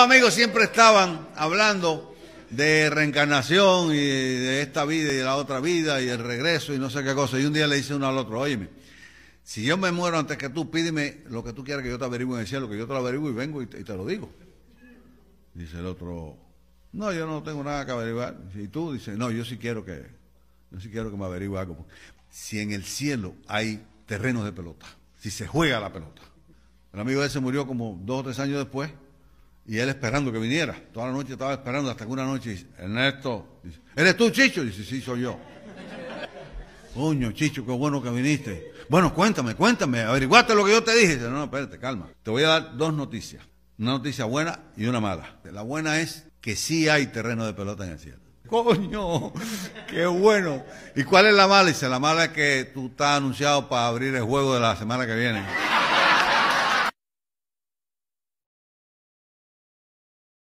amigos siempre estaban hablando de reencarnación y de esta vida y de la otra vida y el regreso y no sé qué cosa. Y un día le dice uno al otro, óyeme, si yo me muero antes que tú, pídeme lo que tú quieras que yo te averigüe en el cielo, que yo te lo averigüe y vengo y te, lo digo. Dice el otro, no, yo no tengo nada que averiguar. Y tú dices, no, yo sí quiero que, yo sí quiero que me averigüe algo. Si en el cielo hay terrenos de pelota, si se juega la pelota. El amigo de murió como dos o tres años después y él esperando que viniera. Toda la noche estaba esperando hasta que una noche dice, Ernesto, ¿eres tú, Chicho? Dice, sí, soy yo. Coño, Chicho, qué bueno que viniste. Bueno, cuéntame, cuéntame, averiguaste lo que yo te dije. Dice, no, espérate, calma. Te voy a dar dos noticias. Una noticia buena y una mala. La buena es que sí hay terreno de pelota en el cielo. Coño, qué bueno. ¿Y cuál es la mala? Dice, la mala es que tú estás anunciado para abrir el juego de la semana que viene.